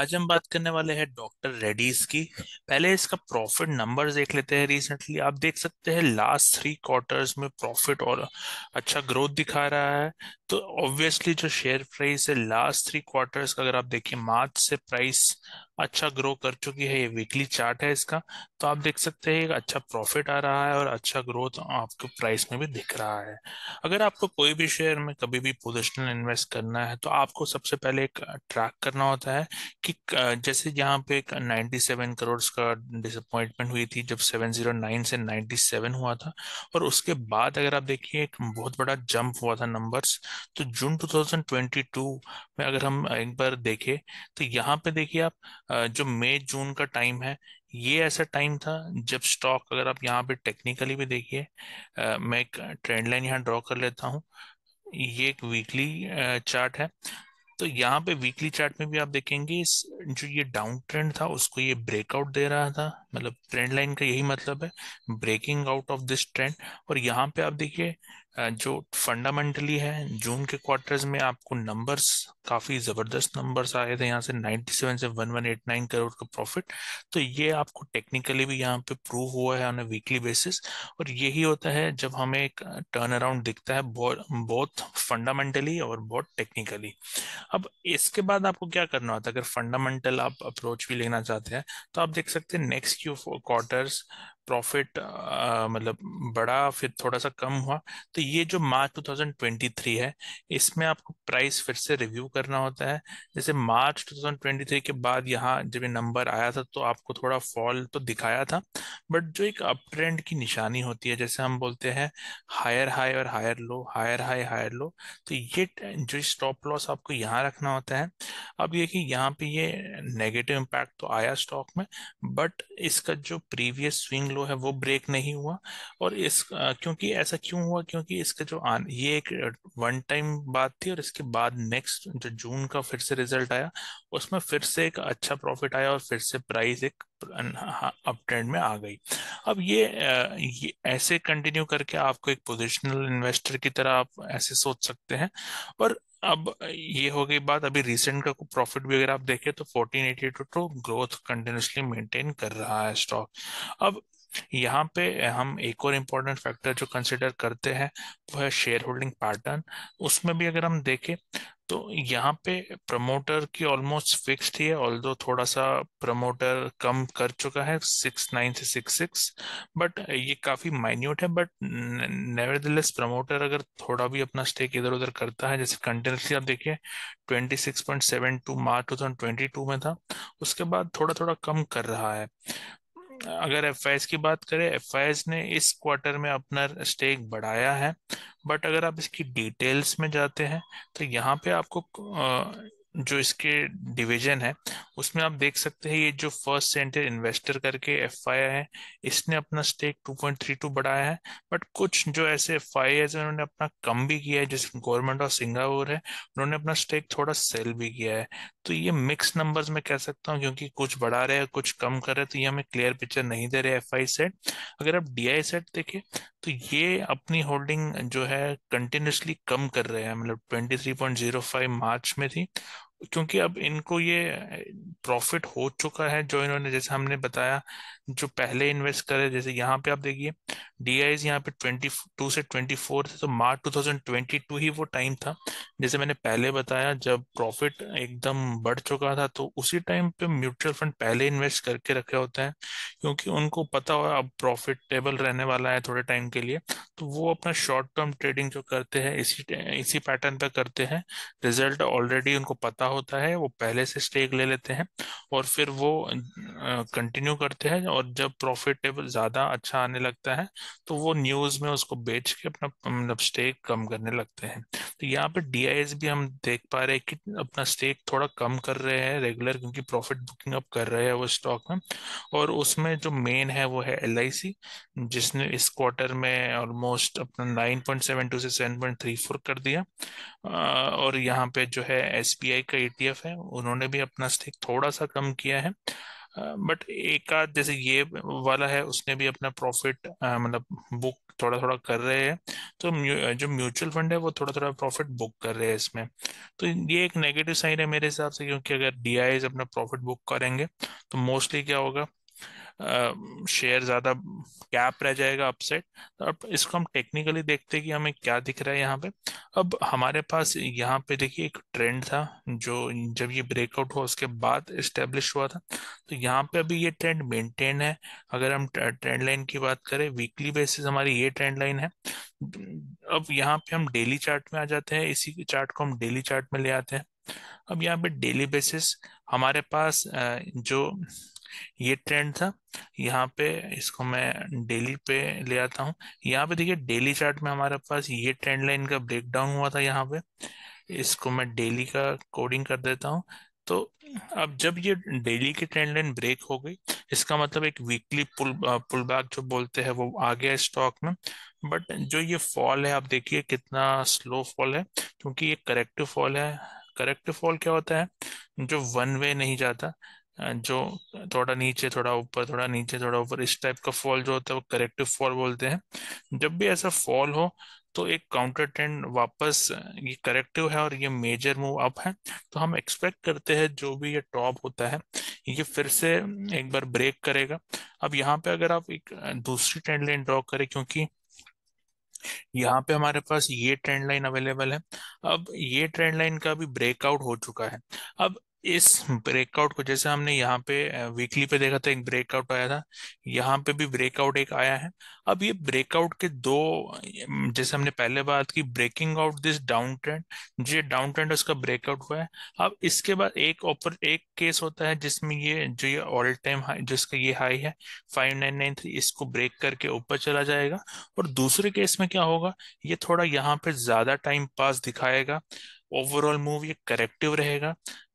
आज हम बात करने वाले हैं डॉक्टर रेडीज की पहले इसका प्रॉफिट नंबर देख लेते हैं रिसेंटली आप देख सकते हैं लास्ट थ्री क्वार्टर्स में प्रॉफिट और अच्छा ग्रोथ दिखा रहा है तो ऑब्वियसली जो शेयर प्राइस है लास्ट थ्री क्वार्टर्स का अगर आप देखिए मार्च से प्राइस अच्छा ग्रो कर चुकी है ये वीकली चार्ट है इसका तो आप देख सकते हैं एक अच्छा प्रॉफिट आ रहा है और अच्छा ग्रोथ आपको प्राइस में भी दिख रहा है अगर आपको कोई भी शेयर में कभी भी पोजिशनल इन्वेस्ट करना है तो आपको सबसे पहले एक ट्रैक करना होता है कि जैसे यहाँ पे एक नाइन्टी सेवन करोड़ का डिसअपॉइंटमेंट हुई थी जब सेवन जीरो नाइन से नाइन्टी सेवन हुआ था और उसके बाद अगर आप देखिए एक बहुत बड़ा जंप हुआ था नंबर्स तो जून टू में अगर हम एक बार देखें तो यहाँ पे देखिए आप जो मई जून का टाइम है ये ऐसा टाइम था जब स्टॉक अगर आप यहाँ पे टेक्निकली भी देखिए मैं एक ट्रेंड लाइन यहाँ ड्रॉ कर लेता हूँ ये एक वीकली चार्ट है तो यहाँ पे वीकली चार्ट में भी आप देखेंगे इस जो ये डाउन ट्रेंड था उसको ये ब्रेकआउट दे रहा था मतलब ट्रेंड लाइन का यही मतलब है breaking out of this trend और यहाँ पे आप देखिए जो फंडामेंटली है जून के क्वार्टर्स में आपको नंबर्स काफ़ी ज़बरदस्त नंबर्स आए थे यहाँ से 97 से 1189 करोड़ का प्रॉफिट तो ये आपको टेक्निकली भी यहाँ पे प्रूव हुआ है ऑन अ वीकली बेसिस और यही होता है जब हमें एक टर्न अराउंड दिखता है बहुत फंडामेंटली और बहुत टेक्निकली अब इसके बाद आपको क्या करना होता है अगर फंडामेंटल आप अप्रोच भी लेना चाहते हैं तो आप देख सकते हैं next few quarters profit uh, मतलब बड़ा फिर थोड़ा सा कम हुआ तो ये जो मार्च 2023 है इसमें आपको प्राइस फिर से रिव्यू करना होता है जैसे मार्च 2023 के बाद यहाँ जब ये नंबर आया था तो आपको थोड़ा फॉल तो दिखाया था बट जो एक अप ट्रेंड की निशानी होती है जैसे हम बोलते हैं हायर हाई और higher low higher high higher low तो ये जो स्टॉप लॉस आपको यहाँ रखना होता है अब ये कि यहाँ पे ये नेगेटिव इम्पैक्ट तो आया स्टॉक में बट इसका जो प्रीवियस स्विंग लो फ्लो है वो ब्रेक नहीं हुआ और इस क्योंकि ऐसा क्यों हुआ क्योंकि इसका जो आन ये एक वन टाइम बात थी और इसके बाद नेक्स्ट जो जून का फिर से रिजल्ट आया उसमें फिर से एक अच्छा प्रॉफिट आया और फिर से प्राइस एक अप ट्रेंड में आ गई अब ये, ये ऐसे कंटिन्यू करके आपको एक पोजिशनल इन्वेस्टर की तरह आप ऐसे सोच सकते हैं और अब ये हो गई बात अभी रिसेंट का प्रॉफिट भी अगर आप देखें तो 1482 टू तो ग्रोथ कंटिन्यूसली मेंटेन कर रहा है स्टॉक अब यहाँ पे हम एक और इम्पोर्टेंट फैक्टर जो कंसिडर करते हैं वो है शेयर होल्डिंग पैटर्न उसमें भी अगर हम देखें तो यहाँ पे प्रमोटर की ऑलमोस्ट फिक्स ही है ऑल्दो थोड़ा सा प्रमोटर कम कर चुका है सिक्स नाइन से सिक्स सिक्स बट ये काफ़ी माइन्यूट है बट नेवरदिलेस प्रमोटर अगर थोड़ा भी अपना स्टेक इधर उधर करता है जैसे कंटिन्यूसली आप देखिए twenty six point seven two March two thousand twenty two में था उसके बाद थोड़ा थोड़ा कम कर रहा है अगर एफ की बात करें एफ ने इस क्वार्टर में अपना स्टेक बढ़ाया है बट अगर आप इसकी डिटेल्स में जाते हैं तो यहाँ पे आपको जो इसके डिवीजन है उसमें आप देख सकते हैं ये जो फर्स्ट सेंटर इन्वेस्टर करके एफ है इसने अपना स्टेक 2.32 बढ़ाया है बट कुछ जो ऐसे एफ आई है उन्होंने अपना कम भी किया है जिस गवर्नमेंट ऑफ सिंगापुर है उन्होंने अपना स्टेक थोड़ा सेल भी किया है तो ये मिक्स नंबर्स में कह सकता हूँ क्योंकि कुछ बढ़ा रहे हैं कुछ कम कर रहे हैं तो ये हमें क्लियर पिक्चर नहीं दे रहे एफ सेट अगर आप डी सेट देखें तो ये अपनी होल्डिंग जो है कंटिन्यूसली कम कर रहे हैं मतलब फाइव मार्च में थी क्योंकि अब इनको ये प्रॉफिट हो चुका है जो इन्होंने जैसे हमने बताया जो पहले इन्वेस्ट करे जैसे यहाँ पे आप देखिए डी आईज यहाँ पे ट्वेंटी टू से ट्वेंटी फोर थे तो March two thousand twenty two ही वो टाइम था जैसे मैंने पहले बताया जब प्रॉफिट एकदम बढ़ चुका था तो उसी टाइम पे म्यूचुअल फंड पहले इन्वेस्ट करके रखे होते हैं क्योंकि उनको पता हो अब प्रॉफिटेबल रहने वाला है थोड़े टाइम के लिए तो वो अपना शॉर्ट टर्म ट्रेडिंग जो करते हैं इसी इसी पैटर्न पर करते हैं रिजल्ट ऑलरेडी उनको पता क्या होता है वो पहले से स्टेक ले लेते हैं और फिर वो कंटिन्यू करते हैं और जब प्रॉफिटेबल ज़्यादा अच्छा आने लगता है तो वो न्यूज़ में उसको बेच के अपना मतलब स्टेक कम करने लगते हैं तो यहाँ पे डी भी हम देख पा रहे हैं कि अपना स्टेक थोड़ा कम कर रहे हैं रेगुलर क्योंकि प्रॉफिट बुकिंग अप कर रहे हैं वो स्टॉक में और उसमें जो मेन है वो है एल जिसने इस क्वार्टर में ऑलमोस्ट अपना नाइन से सेवन कर दिया और यहाँ पे जो है एस का एटीएफ है उन्होंने भी अपना स्टेक थोड़ा सा कम किया है बट एक आध जैसे ये वाला है उसने भी अपना प्रॉफिट मतलब बुक थोड़ा थोड़ा कर रहे हैं तो जो म्यूचुअल फंड है वो थोड़ा थोड़ा प्रॉफिट बुक कर रहे हैं इसमें तो ये एक नेगेटिव साइन है मेरे हिसाब से क्योंकि अगर डी अपना प्रॉफिट बुक करेंगे तो मोस्टली क्या होगा शेयर ज्यादा गैप रह जाएगा अपसेट तो अब इसको हम टेक्निकली देखते हैं कि हमें क्या दिख रहा है यहाँ पे अब हमारे पास यहाँ पे देखिए एक ट्रेंड था जो जब ये ब्रेकआउट हुआ उसके बाद इस्टेब्लिश हुआ था तो यहाँ पे अभी ये ट्रेंड मेंटेन है अगर हम ट्रेंड लाइन की बात करें वीकली बेसिस हमारी ये ट्रेंड लाइन है अब यहाँ पे हम डेली चार्ट में आ जाते हैं इसी चार्ट को हम डेली चार्ट में ले आते हैं अब यहाँ पे डेली बेसिस हमारे पास जो ये ट्रेंड था यहाँ पे इसको मैं डेली पे ले आता हूँ यहाँ पे देखिए डेली चार्ट में हमारे पास ये ट्रेंड लाइन का ब्रेक डाउन हुआ था यहाँ पे इसको मैं डेली का कोडिंग कर देता हूँ तो अब जब ये डेली की ट्रेंड लाइन ब्रेक हो गई इसका मतलब एक वीकली पुल पुल बैक जो बोलते हैं वो आ गया स्टॉक में बट जो ये फॉल है आप देखिए कितना स्लो फॉल है क्योंकि ये करेक्टिव फॉल है करेक्टिव फॉल क्या होता है जो वन वे नहीं जाता जो थोड़ा नीचे थोड़ा ऊपर थोड़ा नीचे थोड़ा ऊपर इस टाइप का फॉल जो होता है वो करेक्टिव फॉल बोलते हैं जब भी ऐसा फॉल हो तो एक काउंटर ट्रेंड वापस ये करेक्टिव है और ये मेजर मूव अप है तो हम एक्सपेक्ट करते हैं जो भी ये टॉप होता है ये फिर से एक बार ब्रेक करेगा अब यहाँ पे अगर आप एक दूसरी ट्रेंड लाइन ड्रॉ करें क्योंकि यहाँ पे हमारे पास ये ट्रेंड लाइन अवेलेबल है अब ये ट्रेंड लाइन का भी ब्रेकआउट हो चुका है अब इस ब्रेकआउट को जैसे हमने यहाँ पे वीकली पे देखा था एक ब्रेकआउट आया था यहाँ पे भी ब्रेकआउट एक आया है अब ये ब्रेकआउट के दो जैसे हमने पहले बात की breaking out this down trend जो डाउन ट्रेंड उसका ब्रेकआउट हुआ है अब इसके बाद एक ऊपर एक केस होता है जिसमें ये जो ये ऑल टाइम हाई जिसका ये हाई है फाइव नाइन नाइन थ्री इसको ब्रेक करके ऊपर चला जाएगा और दूसरे केस में क्या होगा ये थोड़ा यहाँ पे ज्यादा टाइम पास दिखाएगा ओवरऑल मूव ये करेक्टिव रहेगा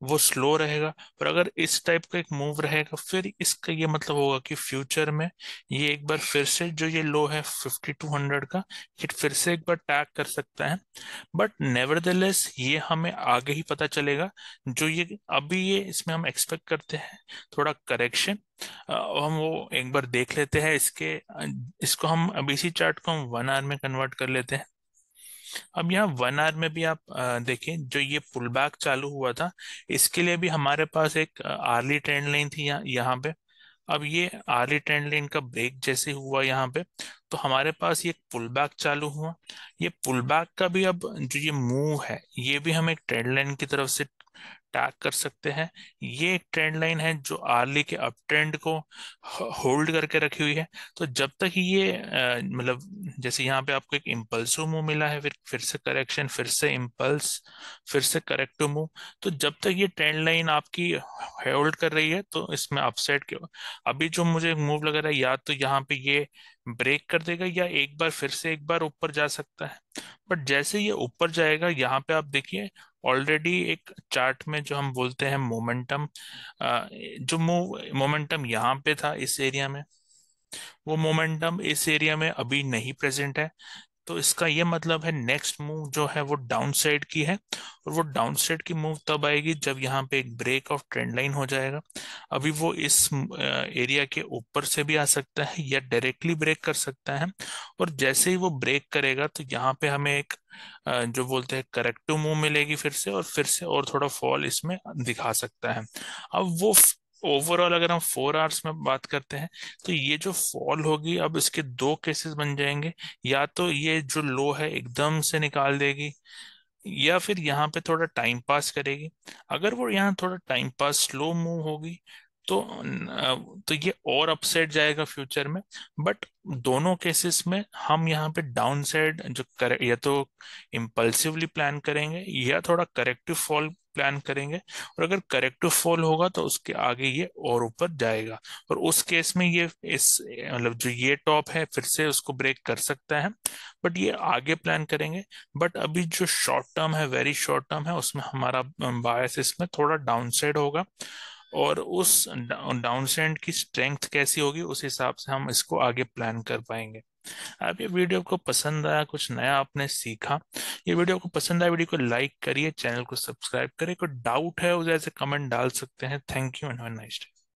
वो स्लो रहेगा और अगर इस टाइप का एक मूव रहेगा फिर इसका ये मतलब होगा कि फ्यूचर में ये एक बार फिर से जो ये लो है फिफ्टी टू हंड्रेड का ये फिर से एक बार टैग कर सकता है बट नेवर ये हमें आगे ही पता चलेगा जो ये अभी ये इसमें हम एक्सपेक्ट करते हैं थोड़ा करेक्शन हम वो एक बार देख लेते हैं इसके इसको हम अब इसी चार्ट को हम वन आर में कन्वर्ट कर लेते हैं अब यहाँ वन आर में भी आप देखें जो ये पुल बैक चालू हुआ था इसके लिए भी हमारे पास एक आर्ली ट्रेंड लाइन थी यहाँ यहाँ पे अब ये आर्ली ट्रेंड लाइन का ब्रेक जैसे हुआ यहाँ पे तो हमारे पास ये पुल बैक चालू हुआ ये पुल बैक का भी अब जो ये मूव है ये भी हम एक ट्रेंड लाइन की तरफ से टैग कर सकते हैं ये एक ट्रेंड लाइन है जो आर्ली के अप ट्रेंड को होल्ड करके रखी हुई है तो जब तक ये मतलब जैसे यहाँ पे आपको एक इम्पल्सिव मूव मिला है फिर फिर से करेक्शन फिर से इम्पल्स फिर से करेक्टिव मूव तो जब तक ये ट्रेंड लाइन आपकी होल्ड कर रही है तो इसमें अपसेट के अभी जो मुझे मूव लग रहा है या तो यहाँ पे ये ब्रेक कर देगा या एक बार फिर से एक बार ऊपर जा सकता है बट जैसे ये ऊपर जाएगा यहाँ पे आप देखिए ऑलरेडी एक चार्ट में जो हम बोलते हैं मोमेंटम जो मूव मोमेंटम यहाँ पे था इस एरिया में वो मोमेंटम इस एरिया में अभी नहीं प्रेजेंट है तो इसका ये मतलब है नेक्स्ट मूव जो है वो डाउन साइड की है और वो डाउन साइड की मूव तब आएगी जब यहाँ पे एक ब्रेक ऑफ ट्रेंड लाइन हो जाएगा अभी वो इस एरिया के ऊपर से भी आ सकता है या डायरेक्टली ब्रेक कर सकता है और जैसे ही वो ब्रेक करेगा तो यहाँ पे हमें एक जो बोलते हैं करेक्टिव मूव मिलेगी फिर से और फिर से और थोड़ा फॉल इसमें दिखा सकता है अब वो ओवरऑल अगर हम फोर आवर्स में बात करते हैं तो ये जो फॉल होगी अब इसके दो केसेस बन जाएंगे या तो ये जो लो है एकदम से निकाल देगी या फिर यहाँ पे थोड़ा टाइम पास करेगी अगर वो यहाँ थोड़ा टाइम पास स्लो मूव होगी तो तो ये और अपसेट जाएगा फ्यूचर में बट दोनों केसेस में हम यहाँ पे डाउन साइड जो करे या तो इम्पल्सिवली प्लान करेंगे या थोड़ा करेक्टिव फॉल प्लान करेंगे और अगर करेक्टिव फॉल होगा तो उसके आगे ये और ऊपर जाएगा और उस केस में ये इस मतलब जो ये टॉप है फिर से उसको ब्रेक कर सकता है बट ये आगे प्लान करेंगे बट अभी जो शॉर्ट टर्म है वेरी शॉर्ट टर्म है उसमें हमारा बायस इसमें थोड़ा डाउन होगा और उस डाउन की स्ट्रेंथ कैसी होगी उस हिसाब से हम इसको आगे प्लान कर पाएंगे अब ये वीडियो आपको पसंद आया कुछ नया आपने सीखा ये वीडियो आपको पसंद आया वीडियो को लाइक करिए चैनल को सब्सक्राइब करिए कोई डाउट है उसे ऐसे कमेंट डाल सकते हैं thank you and nice day